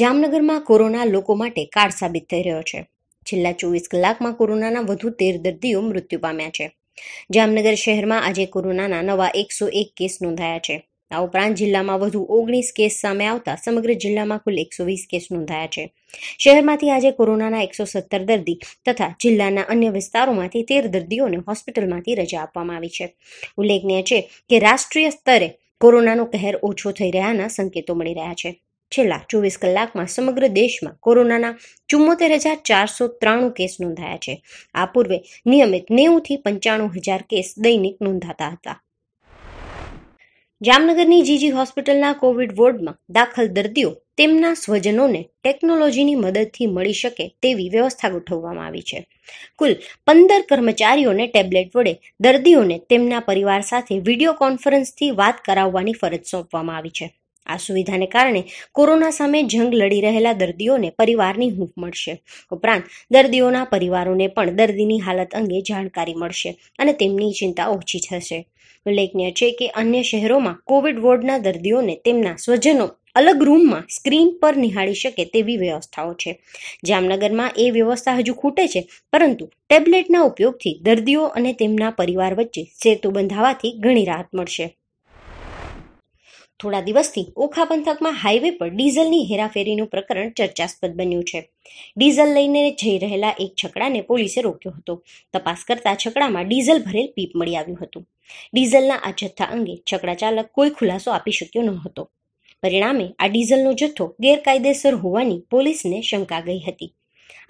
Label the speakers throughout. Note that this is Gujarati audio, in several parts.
Speaker 1: જામનગરમાં કોરોના લોકો માટે કાળ સાબિત થઈ રહ્યો છે છેલ્લા ચોવીસ કલાકમાં કોરોનાના વધુ તેર દર્દીઓ મૃત્યુ પામ્યા છે જામનગર શહેરમાં આજે કોરોનાના નવા એકસો એક કેસ નોંધાયા છે આ ઉપરાંત જિલ્લામાં વધુ ઓગણીસ કેસ સામે આવતા સમગ્ર જિલ્લામાં કુલ એકસો વીસ કેસ નોંધાયા છે શહેરમાંથી આજે કોરોનાના એકસો સત્તર દર્દી તથા જિલ્લાના અન્ય વિસ્તારોમાંથી તેર દર્દીઓને હોસ્પિટલમાંથી રજા આપવામાં આવી છે ઉલ્લેખનીય છે કે રાષ્ટ્રીય સ્તરે કોરોનાનો કહેર ઓછો થઈ રહ્યાના સંકેતો મળી રહ્યા છે છેલ્લા ચોવીસ કલાકમાં સમગ્ર દેશમાં કોરોનાના ચુમ્મોતેર હજાર ચારસો ત્રાણું કેસ નોંધાયા છે આ પૂર્વે નિયમિત નેવુંથી પંચાણું હજાર કેસ દૈનિક નોંધાતા હતા જામનગરની જીજી હોસ્પિટલના કોવિડ વોર્ડમાં દાખલ દર્દીઓ તેમના સ્વજનોને ટેકનોલોજીની મદદથી મળી શકે તેવી વ્યવસ્થા ગોઠવવામાં આવી છે કુલ પંદર કર્મચારીઓને ટેબ્લેટ વડે દર્દીઓને તેમના પરિવાર સાથે વિડીયો કોન્ફરન્સથી વાત કરાવવાની ફરજ સોંપવામાં આવી છે આ સુવિધાને કારણે કોરોના સામે જંગ લડી રહેલા દર્દીઓને પરિવારની હૂંફ મળશે ઉપરાંત દર્દીઓના પરિવારોને પણ દર્દીની હાલત અંગે જાણકારી મળશે અને તેમની ચિંતા ઓછી થશે ઉલ્લેખનીય છે કે અન્ય શહેરોમાં કોવિડ વોર્ડના દર્દીઓને તેમના સ્વજનો અલગ રૂમમાં સ્ક્રીન પર નિહાળી શકે તેવી વ્યવસ્થાઓ છે જામનગરમાં એ વ્યવસ્થા હજુ ખૂટે છે પરંતુ ટેબ્લેટના ઉપયોગથી દર્દીઓ અને તેમના પરિવાર વચ્ચે સેતુ બંધાવાથી ઘણી રાહત મળશે થોડા દિવસથી ઓખા પંથકમાં હાઈવે પર ડીઝલની હેરાફેરીનું પ્રકરણ ચર્ચાસ્પદ બન્યું છે ડીઝલ લઈને જઈ રહેલા એક છકડાને પોલીસે રોક્યો હતો તપાસ કરતા છકડામાં ડીઝલ ભરેલ પીપ મળી આવ્યું હતું ડીઝલના આ જથ્થા અંગે છકડા ચાલક કોઈ ખુલાસો આપી શક્યો ન હતો પરિણામે આ ડીઝલનો જથ્થો ગેરકાયદેસર હોવાની પોલીસને શંકા ગઈ હતી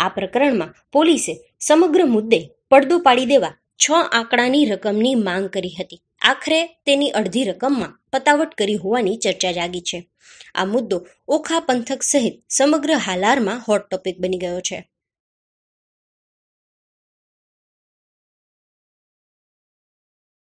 Speaker 1: આ પ્રકરણમાં પોલીસે સમગ્ર મુદ્દે પડદો પાડી દેવા છ આંકડાની રકમની માંગ કરી હતી આખરે તેની અડધી રકમમાં પતાવટ કરી હોવાની ચર્ચા જાગી છે આ મુદ્દો ઓખા પંથક સહિત સમગ્ર હાલારમાં હોટ ટોપિક બની ગયો છે